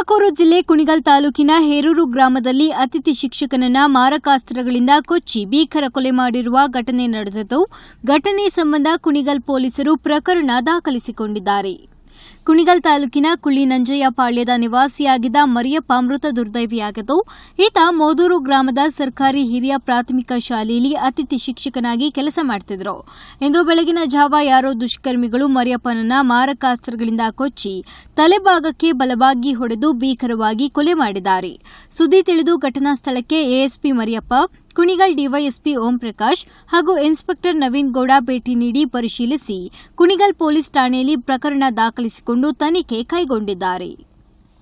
ತುಮಕೂರು ಜಿಲ್ಲೆ ಕುಣಿಗಲ್ ತಾಲೂಕಿನ ಹೇರೂರು ಗ್ರಾಮದಲ್ಲಿ ಅತಿಥಿ ಶಿಕ್ಷಕನನ್ನ ಮಾರಕಾಸ್ತ್ರಗಳಿಂದ ಕೊಚ್ಚಿ ಭೀಕರ ಕೊಲೆ ಮಾಡಿರುವ ಘಟನೆ ನಡೆದಿದ್ದು ಘಟನೆ ಸಂಬಂಧ ಕುಣಿಗಲ್ ಪೊಲೀಸರು ಪ್ರಕರಣ ದಾಖಲಿಸಿಕೊಂಡಿದ್ದಾರೆ ಕುಣಿಗಲ್ ತಾಲೂಕಿನ ಕುಳ್ಳಿ ನಂಜಯ್ಯ ಪಾಳ್ಯದ ನಿವಾಸಿಯಾಗಿದ್ದ ಮರಿಯಪ್ಪ ಮೃತ ದುರ್ದೈವಿಯಾಗಿದ್ದು ಈತ ಮೋದೂರು ಗ್ರಾಮದ ಸರ್ಕಾರಿ ಹಿರಿಯ ಪ್ರಾಥಮಿಕ ಶಾಲೆಯಲ್ಲಿ ಅತಿಥಿ ಶಿಕ್ಷಕನಾಗಿ ಕೆಲಸ ಮಾಡುತ್ತಿದ್ದರು ಇಂದು ಬೆಳಗಿನ ಜಾವ ಯಾರೋ ದುಷ್ಕರ್ಮಿಗಳು ಮರಿಯಪ್ಪನನ್ನ ಮಾರಕಾಸ್ತ್ರಗಳಿಂದ ಕೊಚ್ಚಿ ತಲೆಭಾಗಕ್ಕೆ ಬಲವಾಗಿ ಹೊಡೆದು ಭೀಕರವಾಗಿ ಕೊಲೆ ಮಾಡಿದ್ದಾರೆ ಸುದ್ದಿ ತಿಳಿದು ಘಟನಾ ಸ್ಥಳಕ್ಕೆ ಎಎಸ್ಪಿ ಮರಿಯಪ್ಪ ಕುಣಿಗಲ್ ಡಿವೈಎಸ್ಪಿ ಓಂ ಪ್ರಕಾಶ್ ಹಾಗೂ ಇನ್ಸ್ಪೆಕ್ಟರ್ ನವೀನ್ ಗೌಡ ಭೇಟಿ ನೀಡಿ ಪರಿಶೀಲಿಸಿ ಕುಣಿಗಲ್ ಪೊಲೀಸ್ ಠಾಣೆಯಲ್ಲಿ ಪ್ರಕರಣ ದಾಖಲಿಸಿಕೊಂಡು ತನಿಖೆ ಕೈಗೊಂಡಿದ್ದಾರೆ